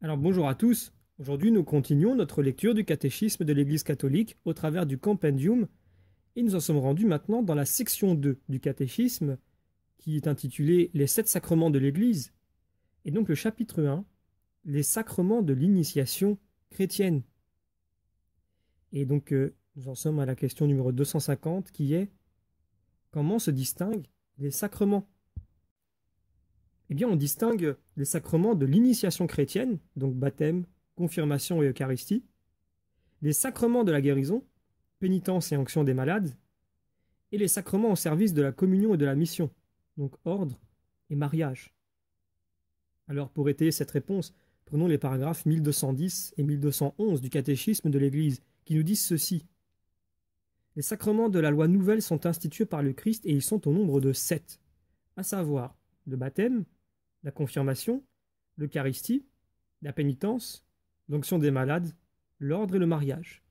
Alors bonjour à tous. Aujourd'hui, nous continuons notre lecture du catéchisme de l'Église catholique au travers du compendium et nous en sommes rendus maintenant dans la section 2 du catéchisme qui est intitulée Les sept sacrements de l'Église et donc le chapitre 1 Les sacrements de l'initiation chrétienne. Et donc euh, nous en sommes à la question numéro 250 qui est Comment se distinguent les sacrements eh bien, on distingue les sacrements de l'initiation chrétienne, donc baptême, confirmation et Eucharistie, les sacrements de la guérison, pénitence et onction des malades, et les sacrements au service de la communion et de la mission, donc ordre et mariage. Alors, pour étayer cette réponse, prenons les paragraphes 1210 et 1211 du catéchisme de l'Église, qui nous disent ceci. Les sacrements de la loi nouvelle sont institués par le Christ et ils sont au nombre de sept, à savoir le baptême, la confirmation, l'Eucharistie, la pénitence, l'onction des malades, l'ordre et le mariage.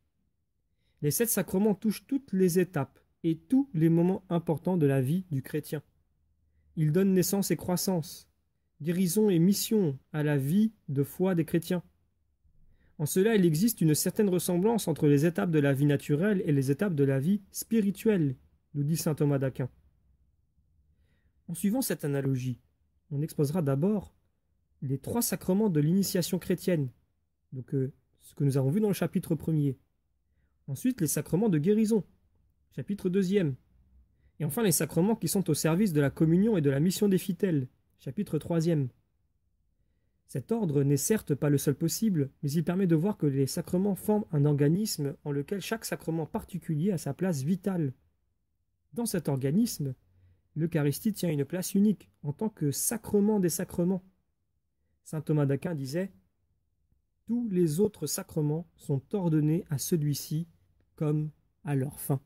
Les sept sacrements touchent toutes les étapes et tous les moments importants de la vie du chrétien. Ils donnent naissance et croissance, guérison et mission à la vie de foi des chrétiens. En cela, il existe une certaine ressemblance entre les étapes de la vie naturelle et les étapes de la vie spirituelle, nous dit saint Thomas d'Aquin. En suivant cette analogie, on exposera d'abord les trois sacrements de l'initiation chrétienne, donc euh, ce que nous avons vu dans le chapitre 1er. Ensuite, les sacrements de guérison, chapitre 2e. Et enfin, les sacrements qui sont au service de la communion et de la mission des fidèles, chapitre 3e. Cet ordre n'est certes pas le seul possible, mais il permet de voir que les sacrements forment un organisme en lequel chaque sacrement particulier a sa place vitale. Dans cet organisme, l'Eucharistie tient une place unique en tant que sacrement des sacrements. Saint Thomas d'Aquin disait Tous les autres sacrements sont ordonnés à celui-ci comme à leur fin.